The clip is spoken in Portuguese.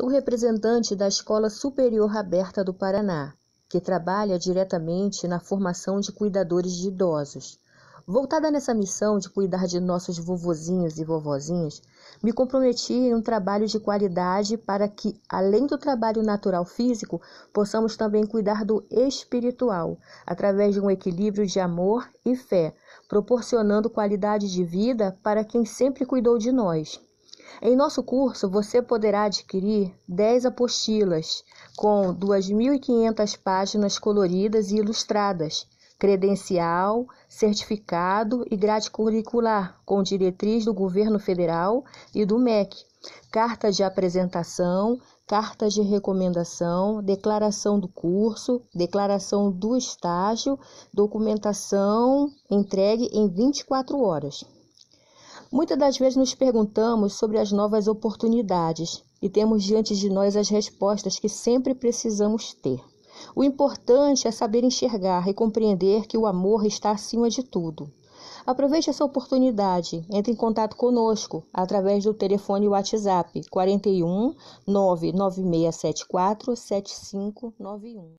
Sou representante da Escola Superior Aberta do Paraná, que trabalha diretamente na formação de cuidadores de idosos. Voltada nessa missão de cuidar de nossos vovozinhos e vovozinhas, me comprometi em um trabalho de qualidade para que, além do trabalho natural físico, possamos também cuidar do espiritual, através de um equilíbrio de amor e fé, proporcionando qualidade de vida para quem sempre cuidou de nós. Em nosso curso, você poderá adquirir 10 apostilas com 2.500 páginas coloridas e ilustradas, credencial, certificado e grade curricular, com diretriz do governo federal e do MEC, carta de apresentação, carta de recomendação, declaração do curso, declaração do estágio, documentação entregue em 24 horas. Muitas das vezes nos perguntamos sobre as novas oportunidades e temos diante de nós as respostas que sempre precisamos ter. O importante é saber enxergar e compreender que o amor está acima de tudo. Aproveite essa oportunidade. Entre em contato conosco através do telefone WhatsApp 41 99674 7591.